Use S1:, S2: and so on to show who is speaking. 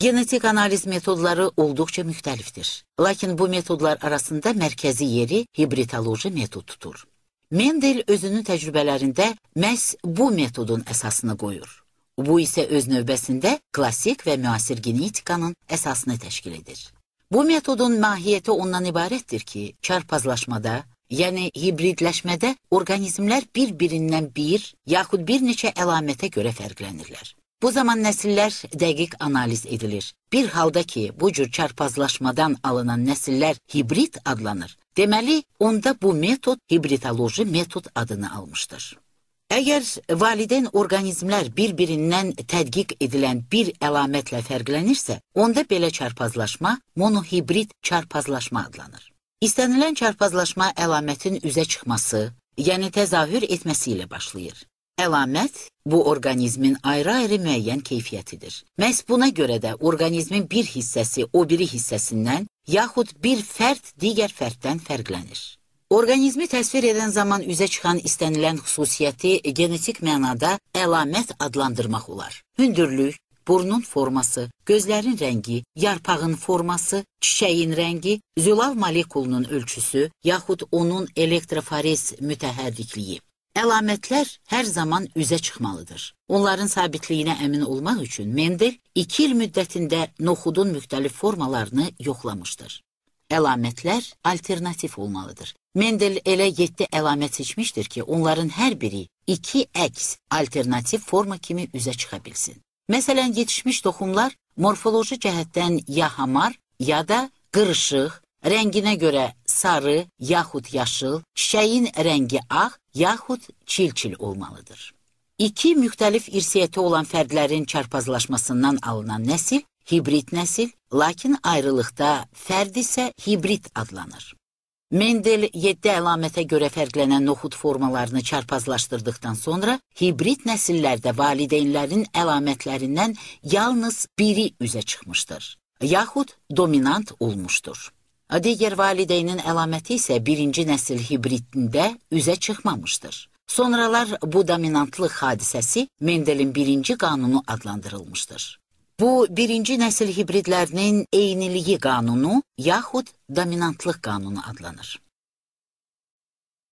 S1: Genetik analiz metodları olduqca müxtəlifdir. Lakin bu metodlar arasında mərkəzi yeri hibritoloji metod tutur. Mendel özünün təcrübələrində məhz bu metodun əsasını qoyur. Bu isə öz növbəsində klassik və müasir genetikanın əsasını təşkil edir. Bu metodun mahiyyəti ondan ibarətdir ki, çarpazlaşmada, yəni hibridləşmədə orqanizmlər bir-birindən bir, yaxud bir neçə əlamətə görə fərqlənirlər. Bu zaman nəsillər dəqiq analiz edilir. Bir halda ki, bu cür çarpazlaşmadan alınan nəsillər hibrid adlanır. Deməli, onda bu metod hibridoloji metod adını almışdır. Əgər valideyn orqanizmlər bir-birindən tədqiq edilən bir əlamətlə fərqlənirsə, onda belə çarpazlaşma monohibrid çarpazlaşma adlanır. İstənilən çarpazlaşma əlamətin üzə çıxması, yəni təzahür etməsi ilə başlayır. Əlamət bu orqanizmin ayrı-ayrı müəyyən keyfiyyətidir. Məhz buna görə də orqanizmin bir hissəsi o biri hissəsindən yaxud bir fərd digər fərddən fərqlənir. Orqanizmi təsvir edən zaman üzə çıxan istənilən xüsusiyyəti genetik mənada əlamət adlandırmaq olar. Hündürlük, burnun forması, gözlərin rəngi, yarpağın forması, çiçəyin rəngi, zülal molekulunun ölçüsü, yaxud onun elektroforez mütəhərrikliyi. Əlamətlər hər zaman üzə çıxmalıdır. Onların sabitliyinə əmin olmaq üçün Mendel 2 il müddətində noxudun müxtəlif formalarını yoxlamışdır. Əlamətlər alternativ olmalıdır. Mendel elə 7 əlamət seçmişdir ki, onların hər biri 2 əks alternativ forma kimi üzə çıxa bilsin. Məsələn, yetişmiş toxumlar morfoloji cəhətdən ya hamar, ya da qırışıq, Rənginə görə sarı yaxud yaşıl, çiçəyin rəngi ağ yaxud çil-çil olmalıdır. İki müxtəlif irsiyyəti olan fərdlərin çarpazlaşmasından alınan nəsil hibrid nəsil, lakin ayrılıqda fərd isə hibrid adlanır. Mendel 7 əlamətə görə fərqlənən noxud formalarını çarpazlaşdırdıqdan sonra hibrid nəsillərdə valideynlərin əlamətlərindən yalnız biri üzə çıxmışdır, yaxud dominant olmuşdur. Digər valideynin əlaməti isə birinci nəsil hibridində üzə çıxmamışdır. Sonralar bu dominantlıq hadisəsi Mendelin birinci qanunu adlandırılmışdır. Bu, birinci nəsil hibridlərinin eyniliyi qanunu yaxud dominantlıq qanunu adlanır.